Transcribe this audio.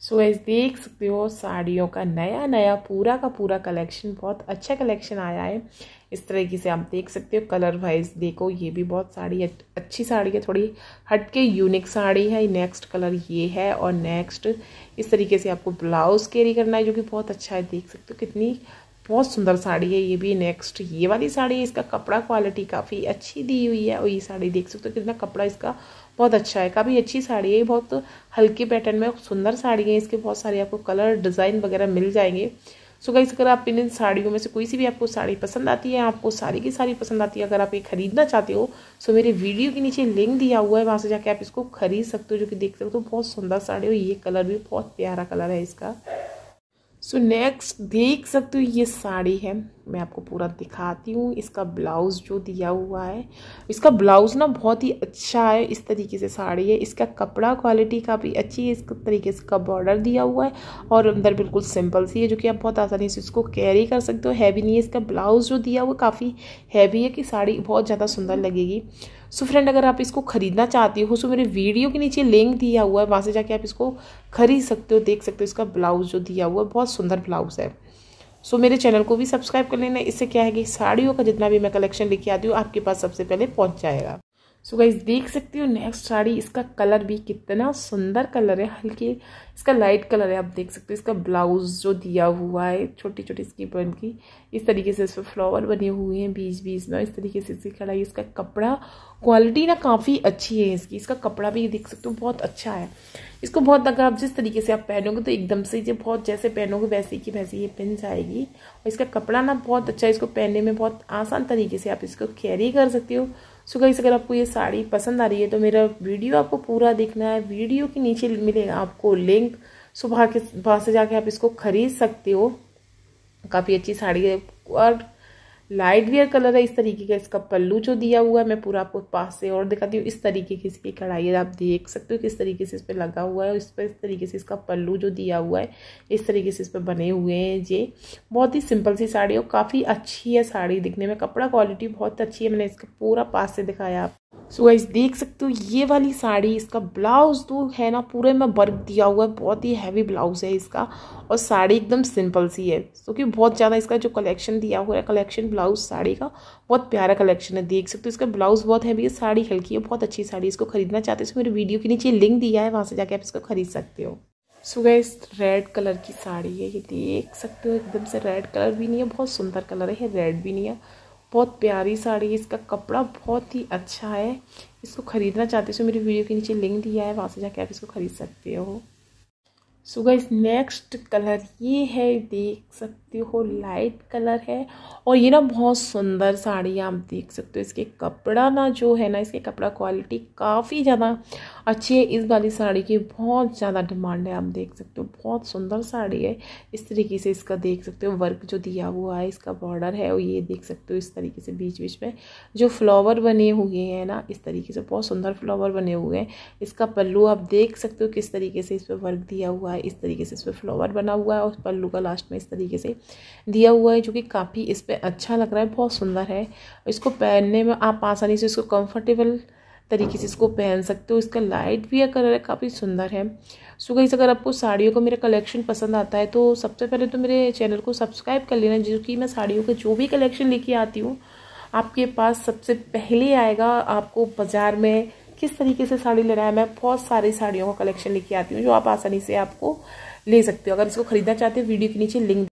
सो so, इस देख सकते हो साड़ियों का नया नया पूरा का पूरा कलेक्शन बहुत अच्छा कलेक्शन आया है इस तरीके से आप देख सकते हो कलर वाइज देखो ये भी बहुत साड़ी अच्छी साड़ी है थोड़ी हटके यूनिक साड़ी है नेक्स्ट कलर ये है और नेक्स्ट इस तरीके से आपको ब्लाउज़ कैरी करना है जो कि बहुत अच्छा है देख सकते हो कितनी बहुत सुंदर साड़ी है ये भी नेक्स्ट ये वाली साड़ी है इसका कपड़ा क्वालिटी काफ़ी अच्छी दी हुई है और ये साड़ी देख सकते हो कितना कपड़ा इसका बहुत अच्छा है काफ़ी अच्छी साड़ी है बहुत हल्के पैटर्न में सुंदर साड़ी है इसके बहुत सारे आपको कलर डिज़ाइन वगैरह मिल जाएंगे सो गाइस अगर आप इन साड़ियों में से कोई सी भी आपको साड़ी पसंद आती है आपको सारी की साड़ी पसंद आती है अगर आप ये खरीदना चाहते हो सो मेरे वीडियो के नीचे लिंक दिया हुआ है वहाँ से जाके आप इसको खरीद सकते हो जो कि देख सकते हो बहुत सुंदर साड़ी हो ये कलर भी बहुत प्यारा कलर है इसका सो नेक्स्ट देख सकते हो ये साड़ी है मैं आपको पूरा दिखाती हूँ इसका ब्लाउज़ जो दिया हुआ है इसका ब्लाउज़ ना बहुत ही अच्छा है इस तरीके से साड़ी है इसका कपड़ा क्वालिटी काफ़ी अच्छी है इस तरीके से का बॉर्डर दिया हुआ है और अंदर बिल्कुल सिंपल सी है जो कि आप बहुत आसानी से इसको कैरी कर सकते हो हैवी नहीं है इसका ब्लाउज़ जो दिया हुआ काफ़ी हैवी है कि साड़ी बहुत ज़्यादा सुंदर लगेगी सो फ्रेंड अगर आप इसको ख़रीदना चाहती हो सो मेरे वीडियो के नीचे लिंक दिया हुआ है वहाँ से जाके आप इसको खरीद सकते हो देख सकते हो इसका ब्लाउज़ जो दिया हुआ है बहुत सुंदर ब्लाउज़ है सो so, मेरे चैनल को भी सब्सक्राइब कर लेना इससे क्या है कि साड़ियों का जितना भी मैं कलेक्शन लेके आती हूँ आपके पास सबसे पहले पहुँच जाएगा सो गाइज देख सकती हो नेक्स्ट साड़ी इसका कलर भी कितना सुंदर कलर है हल्की इसका लाइट कलर है आप देख सकते हो इसका ब्लाउज जो दिया हुआ है छोटी छोटी इसकी बन की इस तरीके से इस पर फ्लावर बने हुए हैं बीच बीच में इस तरीके से इसकी कढ़ाई इसका कपड़ा क्वालिटी ना काफ़ी अच्छी है इसकी इसका कपड़ा भी देख सकते हो बहुत अच्छा है इसको बहुत अगर आप जिस तरीके से आप पहनोगे तो एकदम से जो बहुत जैसे पहनोगे वैसे की वैसे ये पिन जाएगी और इसका कपड़ा ना बहुत अच्छा है इसको पहनने में बहुत आसान तरीके से आप इसको कैरी कर सकते हो सो गाइस अगर आपको ये साड़ी पसंद आ रही है तो मेरा वीडियो आपको पूरा देखना है वीडियो के नीचे मिलेगा आपको लिंक सो वहाँ के वहाँ से जाके आप इसको खरीद सकते हो काफ़ी अच्छी साड़ी है और लाइट वेयर कलर है इस तरीके का इसका पल्लू जो दिया हुआ है मैं पूरा आपको पास से और दिखाती हूँ इस तरीके की इसकी कढ़ाई है आप देख सकते हो किस तरीके से इस पर लगा हुआ है और इस पर इस तरीके से इसका पल्लू जो दिया हुआ है इस तरीके से इस पर बने हुए हैं ये बहुत ही सिंपल सी साड़ी और काफ़ी अच्छी है साड़ी दिखने में कपड़ा क्वालिटी बहुत अच्छी है मैंने इसका पूरा पास से दिखाया आप सो so गाइज देख सकते हो ये वाली साड़ी इसका ब्लाउज तो है ना पूरे में वर्क दिया हुआ है बहुत ही हैवी ब्लाउज है इसका और साड़ी एकदम सिंपल सी है तो क्योंकि बहुत ज़्यादा इसका जो कलेक्शन दिया हुआ है कलेक्शन ब्लाउज साड़ी का बहुत प्यारा कलेक्शन है देख सकते हो इसका ब्लाउज बहुत हैवी है साड़ी हल्की है बहुत अच्छी साड़ी इसको खरीदना चाहते हो तो मेरे वीडियो के नीचे लिंक दिया है वहाँ से जाके आप इसको खरीद सकते हो सो गैस रेड कलर की साड़ी है ये देख सकते हो एकदम से रेड कलर भी नहीं है बहुत सुंदर कलर है रेड भी नहीं है बहुत प्यारी साड़ी है इसका कपड़ा बहुत ही अच्छा है इसको ख़रीदना चाहते हो तो मेरी वीडियो के नीचे लिंक दिया है वहाँ से जाके आप इसको ख़रीद सकते हो सो गाइस नेक्स्ट कलर ये है देख सकते हो लाइट कलर है और ये ना बहुत सुंदर साड़ी है आप देख सकते हो इसके कपड़ा ना जो है ना इसके कपड़ा क्वालिटी काफ़ी ज़्यादा अच्छी है इस वाली साड़ी की बहुत ज़्यादा डिमांड है आप देख सकते हो बहुत सुंदर साड़ी है इस तरीके से इसका देख सकते हो वर्क जो दिया हुआ है इसका बॉर्डर है और ये देख सकते हो इस तरीके से बीच बीच में जो फ्लावर बने हुए हैं ना इस तरीके से बहुत सुंदर फ्लावर बने हुए हैं इसका पल्लू आप देख सकते हो किस तरीके से इस पर वर्क दिया हुआ है है इस तरीके से इस पर फ्लावर बना हुआ है और पल्लू का लास्ट में इस तरीके से दिया हुआ है जो कि काफ़ी इस पर अच्छा लग रहा है बहुत सुंदर है इसको पहनने में आप आसानी से इसको कंफर्टेबल तरीके से इसको पहन सकते हो इसका लाइट भी कलर है काफ़ी सुंदर है सो गई अगर आपको साड़ियों का मेरा कलेक्शन पसंद आता है तो सबसे पहले तो मेरे चैनल को सब्सक्राइब कर लेना जो कि मैं साड़ियों का जो भी कलेक्शन लेके आती हूँ आपके पास सबसे पहले आएगा आपको बाज़ार में किस तरीके से साड़ी लेना है मैं बहुत सारी साड़ियों का कलेक्शन लेके आती हूँ जो आप आसानी से आपको ले सकते हो अगर इसको खरीदना चाहते हो वीडियो के नीचे लिंक